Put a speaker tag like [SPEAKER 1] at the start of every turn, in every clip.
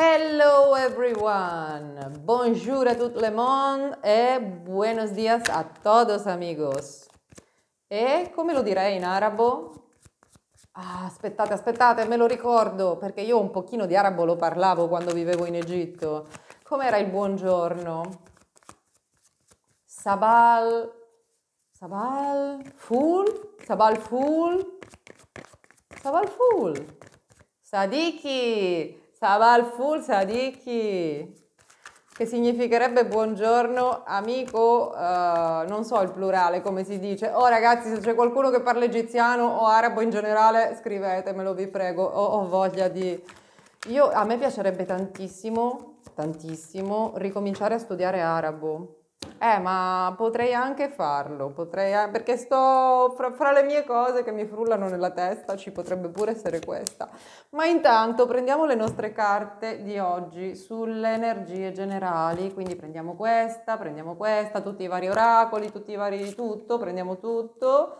[SPEAKER 1] Hello everyone, bonjour a tout le monde e buenos dias a todos amigos. E come lo direi in arabo? Ah, aspettate, aspettate, me lo ricordo perché io un pochino di arabo lo parlavo quando vivevo in Egitto. Com'era il buongiorno? Sabal, sabal, ful, sabal ful, sabal ful. Sadiki, Sabalful Sadiki, che significherebbe buongiorno amico, eh, non so il plurale come si dice. Oh ragazzi, se c'è qualcuno che parla egiziano o arabo in generale, scrivetemelo, vi prego, ho, ho voglia di... Io, a me piacerebbe tantissimo, tantissimo, ricominciare a studiare arabo eh, ma potrei anche farlo, potrei, perché sto fra, fra, le mie cose che mi frullano nella testa, ci potrebbe pure essere questa. Ma intanto prendiamo le nostre carte di oggi sulle energie generali, quindi prendiamo questa, prendiamo questa, tutti i vari oracoli, tutti i vari di tutto, prendiamo tutto.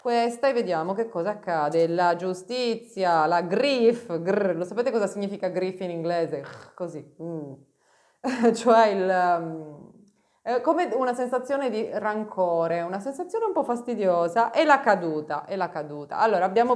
[SPEAKER 1] Questa e vediamo che cosa accade. La giustizia, la griff, grr, lo sapete cosa significa griff in inglese? Così, mm. cioè il... Um, eh, come una sensazione di rancore, una sensazione un po' fastidiosa, e la caduta, e la caduta. Allora abbiamo,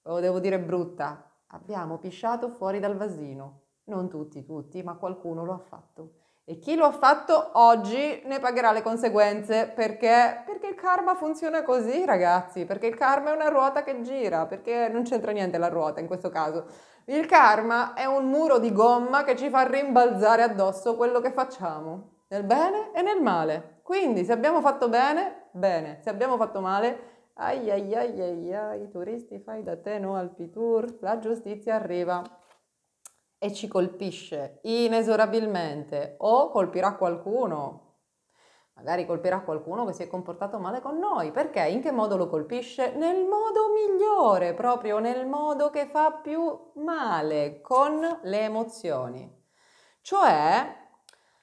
[SPEAKER 1] lo oh, devo dire brutta, abbiamo pisciato fuori dal vasino, non tutti, tutti, ma qualcuno lo ha fatto. E chi lo ha fatto oggi ne pagherà le conseguenze perché? Perché il karma funziona così, ragazzi, perché il karma è una ruota che gira, perché non c'entra niente la ruota in questo caso. Il karma è un muro di gomma che ci fa rimbalzare addosso quello che facciamo nel bene e nel male. Quindi se abbiamo fatto bene, bene, se abbiamo fatto male, ai ai ai ai ai, i turisti fai da te, no Alpi Tour, la giustizia arriva e ci colpisce inesorabilmente o colpirà qualcuno, magari colpirà qualcuno che si è comportato male con noi, perché in che modo lo colpisce? Nel modo migliore, proprio nel modo che fa più male, con le emozioni. Cioè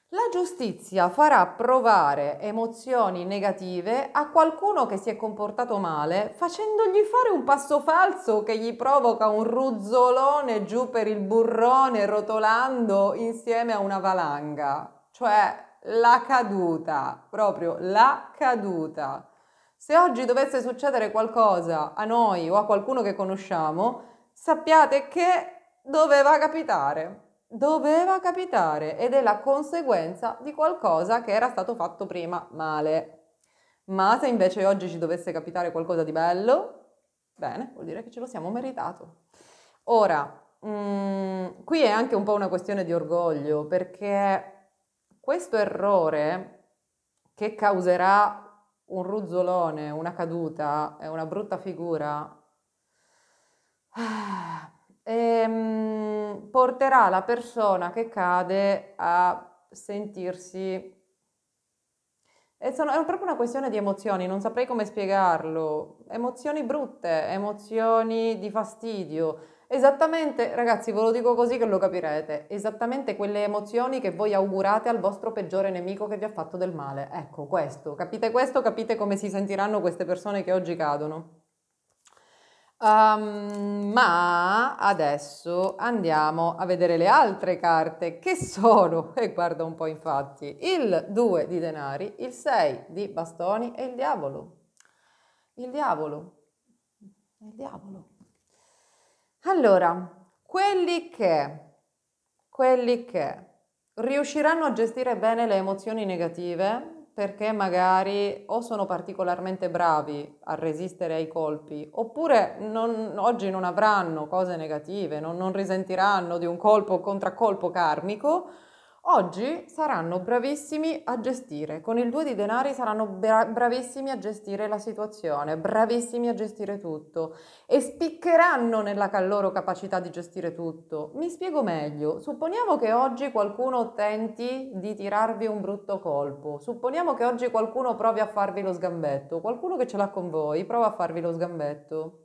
[SPEAKER 1] la giustizia farà provare emozioni negative a qualcuno che si è comportato male facendogli fare un passo falso che gli provoca un ruzzolone giù per il burrone rotolando insieme a una valanga, cioè la caduta, proprio la caduta. Se oggi dovesse succedere qualcosa a noi o a qualcuno che conosciamo, sappiate che doveva capitare doveva capitare ed è la conseguenza di qualcosa che era stato fatto prima male. Ma se invece oggi ci dovesse capitare qualcosa di bello, bene, vuol dire che ce lo siamo meritato. Ora, mh, mm, qui è anche un po' una questione di orgoglio, perché questo errore che causerà un ruzzolone, una caduta e una brutta figura, ah, ehm, porterà la persona che cade a sentirsi... Sono, è proprio una questione di emozioni, non saprei come spiegarlo. Emozioni brutte, emozioni di fastidio, Esattamente, ragazzi, ve lo dico così che lo capirete, esattamente quelle emozioni che voi augurate al vostro peggiore nemico che vi ha fatto del male. Ecco questo, capite questo, capite come si sentiranno queste persone che oggi cadono. Um, ma adesso andiamo a vedere le altre carte che sono, e guarda un po' infatti, il 2 di denari, il 6 di bastoni e il diavolo. Il diavolo. Il diavolo. Allora, quelli che, quelli che riusciranno a gestire bene le emozioni negative perché magari o sono particolarmente bravi a resistere ai colpi, oppure non, oggi non avranno cose negative, non, non risentiranno di un colpo o contraccolpo karmico, Oggi saranno bravissimi a gestire, con il due di denari saranno bra- bravissimi a gestire la situazione, bravissimi a gestire tutto e spiccheranno nella loro capacità di gestire tutto. Mi spiego meglio, supponiamo che oggi qualcuno tenti di tirarvi un brutto colpo, supponiamo che oggi qualcuno provi a farvi lo sgambetto, qualcuno che ce l'ha con voi prova a farvi lo sgambetto.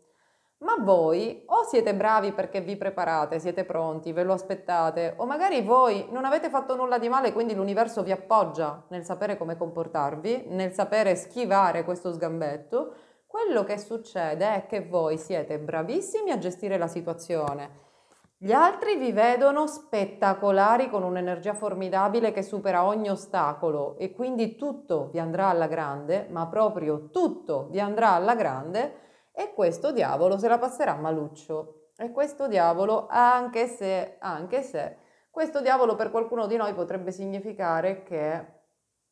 [SPEAKER 1] Ma voi o siete bravi perché vi preparate, siete pronti, ve lo aspettate, o magari voi non avete fatto nulla di male, quindi l'universo vi appoggia nel sapere come comportarvi, nel sapere schivare questo sgambetto. Quello che succede è che voi siete bravissimi a gestire la situazione. Gli altri vi vedono spettacolari con un'energia formidabile che supera ogni ostacolo e quindi tutto vi andrà alla grande, ma proprio tutto vi andrà alla grande e questo diavolo se la passerà Maluccio. E questo diavolo, anche se, anche se, questo diavolo per qualcuno di noi potrebbe significare che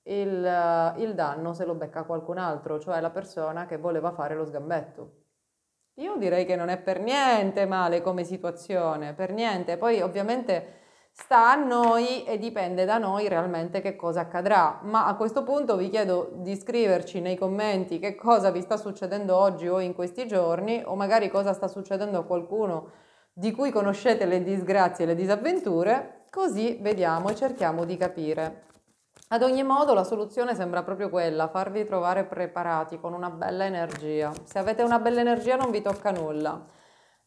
[SPEAKER 1] il, il danno se lo becca qualcun altro, cioè la persona che voleva fare lo sgambetto. Io direi che non è per niente male come situazione, per niente. Poi ovviamente sta a noi e dipende da noi realmente che cosa accadrà. Ma a questo punto vi chiedo di scriverci nei commenti che cosa vi sta succedendo oggi o in questi giorni o magari cosa sta succedendo a qualcuno di cui conoscete le disgrazie e le disavventure, così vediamo e cerchiamo di capire. Ad ogni modo la soluzione sembra proprio quella, farvi trovare preparati con una bella energia. Se avete una bella energia non vi tocca nulla.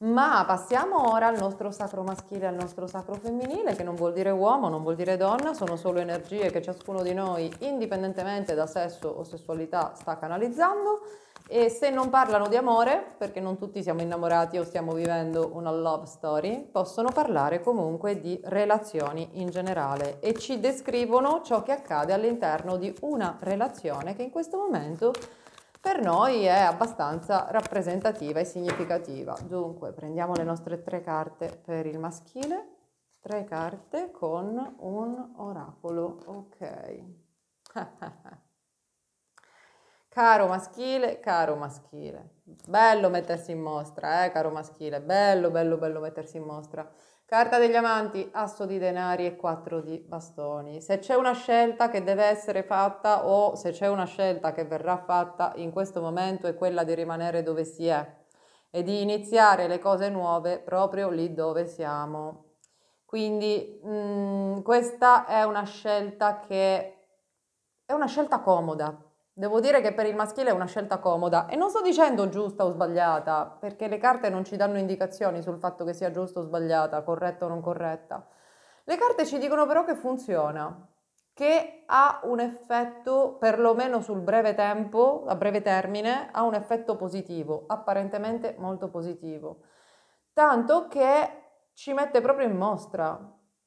[SPEAKER 1] Ma passiamo ora al nostro sacro maschile al nostro sacro femminile, che non vuol dire uomo, non vuol dire donna, sono solo energie che ciascuno di noi, indipendentemente da sesso o sessualità, sta canalizzando. E se non parlano di amore, perché non tutti siamo innamorati o stiamo vivendo una love story, possono parlare comunque di relazioni in generale e ci descrivono ciò che accade all'interno di una relazione che in questo momento per noi è abbastanza rappresentativa e significativa. Dunque prendiamo le nostre tre carte per il maschile, tre carte con un oracolo, ok. caro maschile, caro maschile, bello mettersi in mostra, eh, caro maschile, bello, bello, bello mettersi in mostra. Carta degli amanti, asso di denari e quattro di bastoni. Se c'è una scelta che deve essere fatta o se c'è una scelta che verrà fatta in questo momento è quella di rimanere dove si è e di iniziare le cose nuove proprio lì dove siamo. Quindi mh, mm, questa è una scelta che è una scelta comoda, Devo dire che per il maschile è una scelta comoda e non sto dicendo giusta o sbagliata, perché le carte non ci danno indicazioni sul fatto che sia giusta o sbagliata, corretta o non corretta. Le carte ci dicono però che funziona, che ha un effetto, perlomeno sul breve tempo, a breve termine, ha un effetto positivo, apparentemente molto positivo. Tanto che ci mette proprio in mostra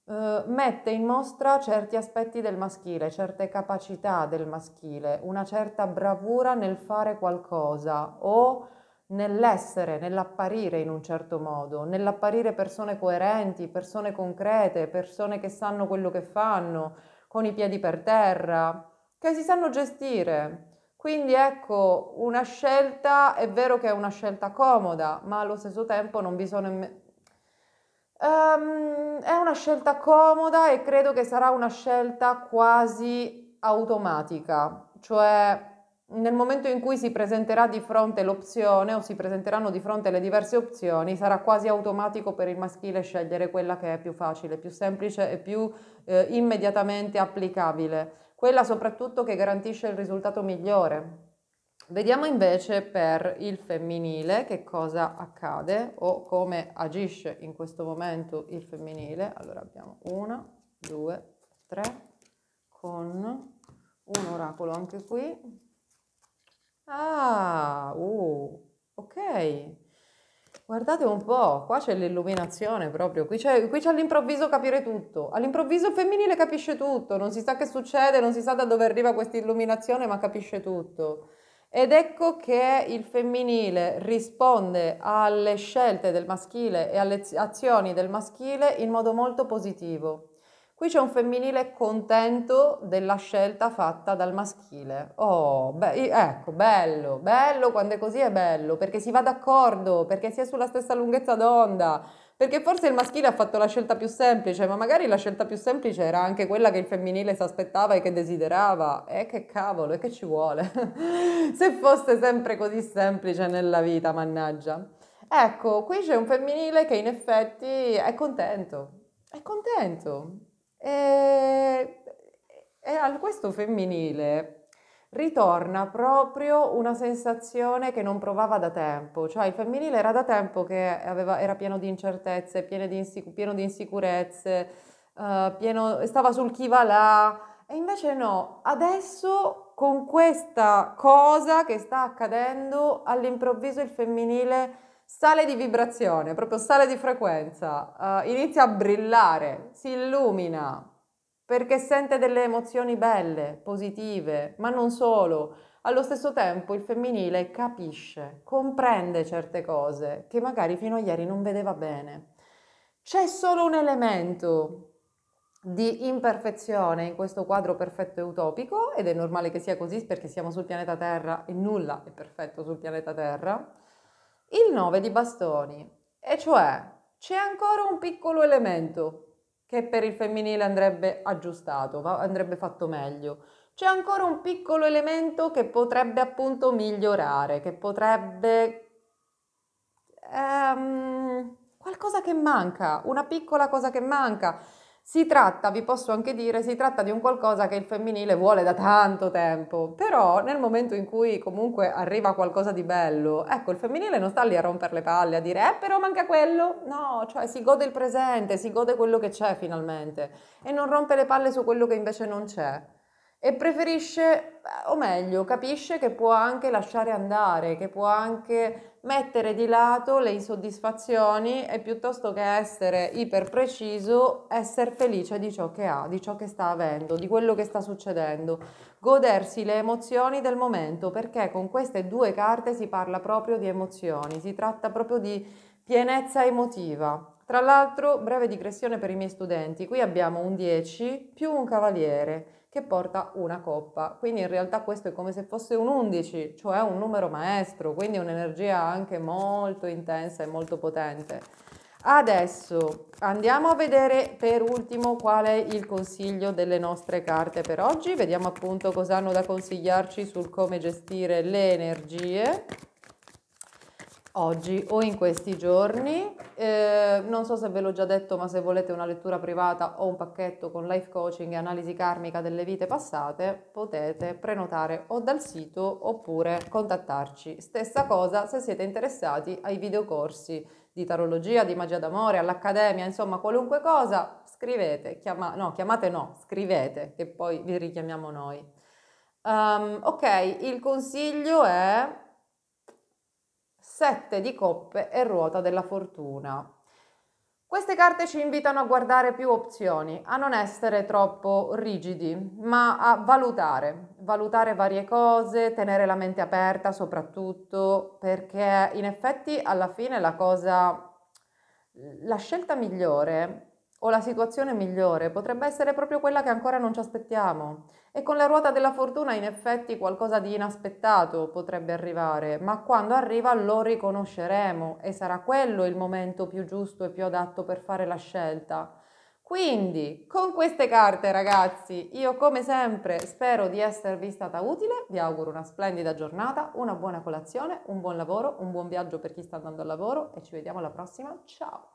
[SPEAKER 1] eh, mette in mostra certi aspetti del maschile, certe capacità del maschile, una certa bravura nel fare qualcosa o nell'essere, nell'apparire in un certo modo, nell'apparire persone coerenti, persone concrete, persone che sanno quello che fanno, con i piedi per terra, che si sanno gestire. Quindi ecco, una scelta, è vero che è una scelta comoda, ma allo stesso tempo non bisogna, Um, è una scelta comoda e credo che sarà una scelta quasi automatica, cioè nel momento in cui si presenterà di fronte l'opzione o si presenteranno di fronte le diverse opzioni, sarà quasi automatico per il maschile scegliere quella che è più facile, più semplice e più eh, immediatamente applicabile, quella soprattutto che garantisce il risultato migliore, Vediamo invece per il femminile che cosa accade o come agisce in questo momento il femminile. Allora abbiamo una, due, tre, con un oracolo anche qui. Ah, uh, ok. Guardate un po', qua c'è l'illuminazione proprio, qui c'è, qui c'è all'improvviso capire tutto, all'improvviso il femminile capisce tutto, non si sa che succede, non si sa da dove arriva questa illuminazione, ma capisce tutto. Ed ecco che il femminile risponde alle scelte del maschile e alle azioni del maschile in modo molto positivo. Qui c'è un femminile contento della scelta fatta dal maschile. Oh, beh, ecco, bello, bello quando è così è bello, perché si va d'accordo, perché si è sulla stessa lunghezza d'onda, perché forse il maschile ha fatto la scelta più semplice, ma magari la scelta più semplice era anche quella che il femminile si aspettava e che desiderava. E eh, che cavolo, e eh, che ci vuole? Se fosse sempre così semplice nella vita, mannaggia. Ecco, qui c'è un femminile che in effetti è contento, è contento. E, e a questo femminile ritorna proprio una sensazione che non provava da tempo, cioè il femminile era da tempo che aveva, era pieno di incertezze, pieno di, insic- pieno di insicurezze, uh, pieno, stava sul chi va là, e invece no, adesso con questa cosa che sta accadendo, all'improvviso il femminile sale di vibrazione, proprio sale di frequenza, uh, inizia a brillare, si illumina, perché sente delle emozioni belle, positive, ma non solo. Allo stesso tempo il femminile capisce, comprende certe cose che magari fino a ieri non vedeva bene. C'è solo un elemento di imperfezione in questo quadro perfetto e utopico ed è normale che sia così perché siamo sul pianeta Terra e nulla è perfetto sul pianeta Terra. Il 9 di bastoni, e cioè c'è ancora un piccolo elemento che per il femminile andrebbe aggiustato, andrebbe fatto meglio. C'è ancora un piccolo elemento che potrebbe appunto migliorare, che potrebbe... Ehm, qualcosa che manca, una piccola cosa che manca. Si tratta, vi posso anche dire, si tratta di un qualcosa che il femminile vuole da tanto tempo, però nel momento in cui comunque arriva qualcosa di bello, ecco, il femminile non sta lì a rompere le palle, a dire, eh però manca quello, no, cioè si gode il presente, si gode quello che c'è finalmente e non rompe le palle su quello che invece non c'è e preferisce, eh, o meglio, capisce che può anche lasciare andare, che può anche mettere di lato le insoddisfazioni e piuttosto che essere iperpreciso, essere felice di ciò che ha, di ciò che sta avendo, di quello che sta succedendo, godersi le emozioni del momento, perché con queste due carte si parla proprio di emozioni, si tratta proprio di pienezza emotiva. Tra l'altro, breve digressione per i miei studenti, qui abbiamo un 10 più un cavaliere che porta una coppa. Quindi in realtà questo è come se fosse un 11, cioè un numero maestro, quindi un'energia anche molto intensa e molto potente. Adesso andiamo a vedere per ultimo qual è il consiglio delle nostre carte per oggi, vediamo appunto cosa hanno da consigliarci sul come gestire le energie oggi o in questi giorni. Eh, non so se ve l'ho già detto, ma se volete una lettura privata o un pacchetto con life coaching e analisi karmica delle vite passate, potete prenotare o dal sito oppure contattarci. Stessa cosa se siete interessati ai videocorsi di tarologia, di magia d'amore, all'accademia, insomma, qualunque cosa, scrivete, chiama- no, chiamate no, scrivete, che poi vi richiamiamo noi. Um, ok, il consiglio è 7 di coppe e ruota della fortuna. Queste carte ci invitano a guardare più opzioni, a non essere troppo rigidi, ma a valutare, valutare varie cose, tenere la mente aperta soprattutto, perché in effetti alla fine la cosa, la scelta migliore o la situazione migliore potrebbe essere proprio quella che ancora non ci aspettiamo. E con la ruota della fortuna in effetti qualcosa di inaspettato potrebbe arrivare, ma quando arriva lo riconosceremo e sarà quello il momento più giusto e più adatto per fare la scelta. Quindi, con queste carte ragazzi, io come sempre spero di esservi stata utile, vi auguro una splendida giornata, una buona colazione, un buon lavoro, un buon viaggio per chi sta andando al lavoro e ci vediamo alla prossima, ciao!